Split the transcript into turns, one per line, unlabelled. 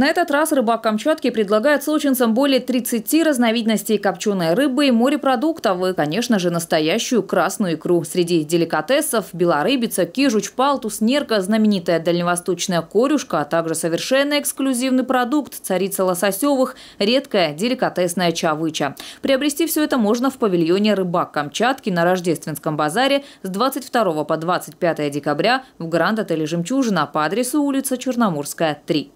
На этот раз рыбак Камчатки предлагает сочинцам более 30 разновидностей копченой рыбы и морепродуктов и, конечно же, настоящую красную икру. Среди деликатесов – белорыбица, кижуч, палтус, нерка, знаменитая дальневосточная корюшка, а также совершенно эксклюзивный продукт – царица лососевых, редкая деликатесная чавыча. Приобрести все это можно в павильоне «Рыбак Камчатки» на Рождественском базаре с 22 по 25 декабря в гранд-отеле «Жемчужина» по адресу улица Черноморская, 3.